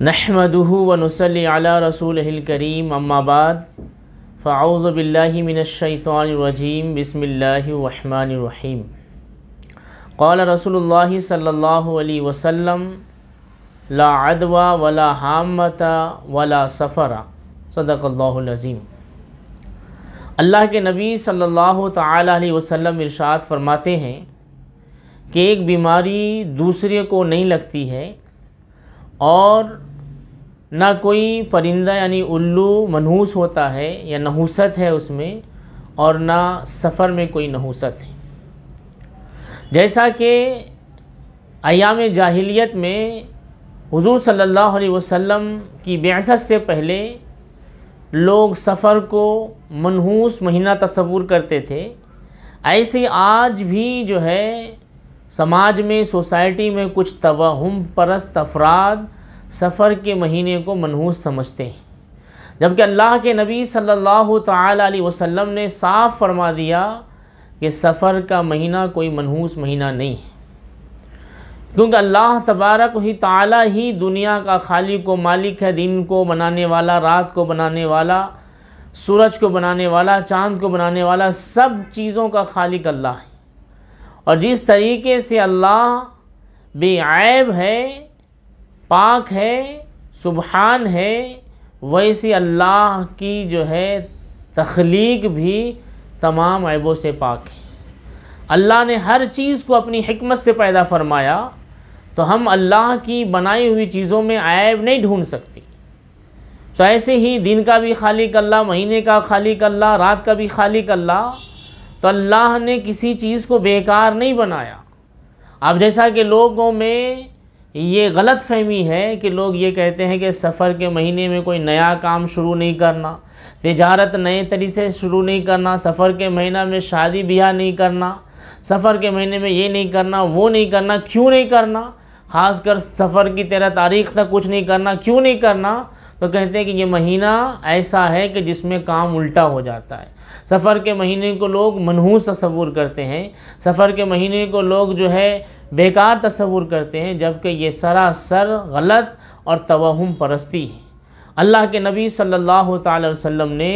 الرحمن الرحيم قال करीम अम्माबाद صلى الله عليه وسلم لا वसम ला अदवा ولا हामता वला सफ़रा العظيم अल्लाह के नबी सल्लल्लाहु अलैहि वसल्लम इरशाद फरमाते हैं कि एक बीमारी दूसरे को नहीं लगती है और ना कोई परिंदा यानी उल्लू मनहूस होता है या नहूसत है उसमें और ना सफ़र में कोई नहूसत है जैसा कि अयाम जाहिलियत में हुजूर सल्लल्लाहु अलैहि वसल्लम की बेसत से पहले लोग सफ़र को मनहूस महीना तस्वूर करते थे ऐसे आज भी जो है समाज में सोसाइटी में कुछ तवहम परस्त अफराद सफ़र के महीने को मनहूस समझते हैं जबकि अल्लाह के नबी सल्लल्लाहु अलैहि वसल्लम ने साफ़ फरमा दिया कि सफ़र का महीना कोई मनहूस महीना नहीं है क्योंकि अल्लाह तबारक ही ताला ही दुनिया का खाली को मालिक है दिन को बनाने वाला रात को बनाने वाला सूरज को बनाने वाला चांद को बनाने वाला सब चीज़ों का खालिक अल्लाह है और जिस तरीके से अल्लाह बेब है पाक है सुबहान है वैसी अल्लाह की जो है तख्लीक भी तमाम ऐबों से पाक है अल्लाह ने हर चीज़ को अपनी हमत से पैदा फरमाया तो हम अल्लाह की बनाई हुई चीज़ों में ऐब नहीं ढूंढ सकती तो ऐसे ही दिन का भी खालिक अल्लाह महीने का खालिक अल्लाह रात का भी खालिक अल्लाह तो अल्लाह ने किसी चीज़ को बेकार नहीं बनाया अब जैसा कि लोगों में ये गलत फहमी है कि लोग ये कहते हैं कि सफ़र के महीने में कोई नया काम शुरू नहीं करना तजारत नए तरीके से शुरू नहीं करना सफ़र के महीना में शादी ब्याह नहीं करना सफ़र के महीने में ये नहीं करना वो नहीं करना क्यों नहीं करना खासकर सफ़र की तेरह तारीख तक कुछ नहीं करना क्यों नहीं करना तो कहते हैं कि ये महीना ऐसा है कि जिसमें काम उल्टा हो जाता है सफ़र के महीने को लोग मनहूस तस्वूर करते हैं सफ़र के महीने को लोग जो है बेकार तस्वूर करते हैं जबकि ये सरासर गलत और तोहम परस्ती है अल्लाह के नबी सल्लल्लाहु अलैहि वसल्लम ने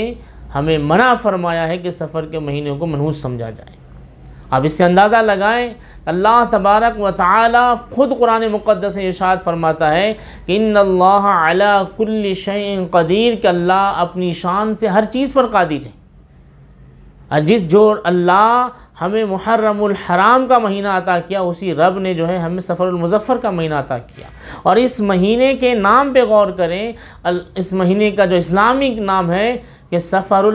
हमें मना फरमाया है कि सफ़र के महीने को मनहूस समझा जाए अब इससे अंदाज़ा लगाएं अल्लाह तबारक व ताली ख़ुद कुरान मुक़दस इशाद फरमाता है कि इन अला कुल्ल शय कदीर के अल्लाह अपनी शान से हर चीज़ पर कादिर है जिस जो अल्लाह हमें मुहर्रमुल हराम का महीना अता किया उसी रब ने जो है हमें मुजफ़र का महीना अता किया और इस महीने के नाम पे गौर करें इस महीने का जो इस्लामिक नाम है कि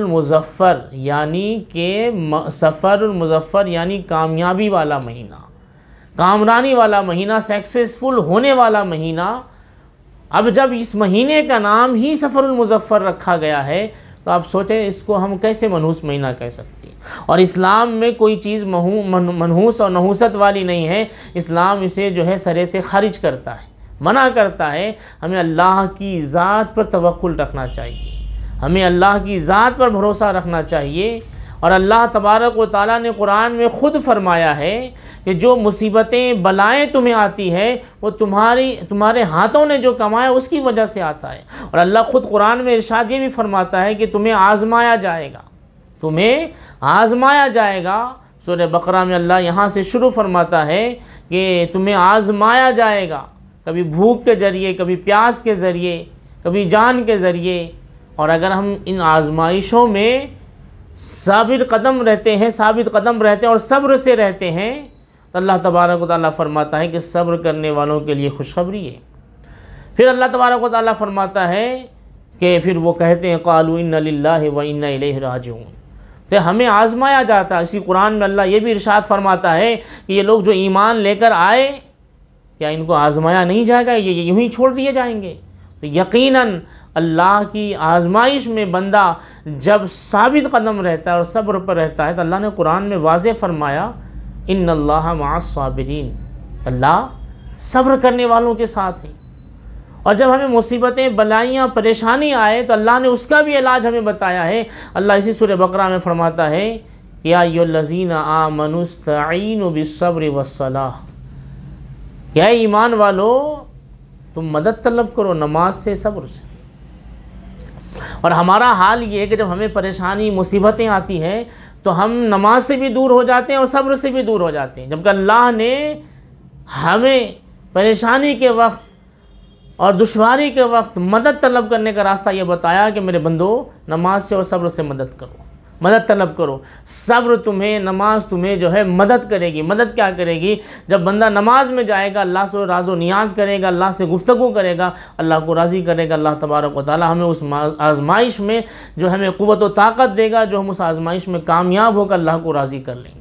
मुजफ़र यानी के मुजफ़र यानी कामयाबी वाला महीना कामरानी वाला महीना सक्सेसफुल होने वाला महीना अब जब इस महीने का नाम ही मुजफ़र रखा गया है तो आप सोचें इसको हम कैसे मनहूस महीना कह सकते हैं और इस्लाम में कोई चीज़ महू मनहूस और नहूसत वाली नहीं है इस्लाम इसे जो है सरे से खारिज करता है मना करता है हमें अल्लाह की ज़ात पर तवक्ल रखना चाहिए हमें अल्लाह की ज़ात पर भरोसा रखना चाहिए और अल्लाह तबारक व ताली ने कुरान में ख़ुद फरमाया है कि जो मुसीबतें बलाएँ तुम्हें आती हैं वो तुम्हारी तुम्हारे हाथों ने जो कमाया उसकी वजह से आता है और अल्लाह ख़ुद कुरान में इर्शाद ये भी फरमाता है कि तुम्हें आज़माया जाएगा तुम्हें आज़माया जाएगा सूर्य बकरा में अल्लाह यहाँ से शुरू फरमाता है कि तुम्हें आज़माया जाएगा कभी भूख के ज़रिए कभी प्यास के ज़रिए कभी जान के ज़रिए और अगर हम इन आज़माइशों में साबित कदम रहते हैं साबित कदम रहते हैं और सब्र से रहते हैं तो अल्लाह तबारक ताली फ़रमाता है कि सब्र करने वालों के लिए खुशखबरी है फिर अल्लाह तबारक ताली फ़रमाता है कि फिर वो कहते हैं कालू इन ला तो हमें आजमाया जाता है इसी कुरान में अल्लाह ये भी इरशाद फरमाता है कि ये लोग जो ईमान लेकर आए क्या इनको आजमाया नहीं जाएगा ये यूँ ही छोड़ दिए जाएंगे तो यकीनन अल्लाह की आजमाइश में बंदा जब साबित कदम रहता है और सब्र पर रहता है तो अल्लाह ने कुरान में वाज फरमाया इन अल्लाह मासबरीन अल्लाह सब्र करने वालों के साथ हैं और जब हमें मुसीबतें बलाइयाँ परेशानी आए तो अल्लाह ने उसका भी इलाज हमें बताया है अल्लाह इसी सुर बकरा में फरमाता है या यो लजीन आ मनुस्तीन बब्र वसलाह या ईमान वालो तुम मदद तलब करो नमाज से सब्र से और हमारा हाल ये है कि जब हमें परेशानी मुसीबतें आती हैं तो हम नमाज से भी दूर हो जाते हैं और सब्र से भी दूर हो जाते हैं जबकि अल्लाह ने हमें परेशानी के वक्त और दुशारी के वक्त मदद तलब करने का रास्ता ये बताया कि मेरे बंदो नमाज से और सब्र से मदद करो मदद तलब करो सब्र तुम्हें नमाज तुम्हें जो है मदद करेगी मदद क्या करेगी जब बंदा नमाज में जाएगा अल्लाह से राजो नियाज करेगा अल्लाह से गुफ्तु करेगा अल्लाह को राज़ी करेगा अल्लाह तबारक ताली हमें उस आजमाइश में जो हमें क़वत व ताकत देगा जो हम उस आजमाइश में कामयाब होकर अल्लाह को राज़ी कर लेंगे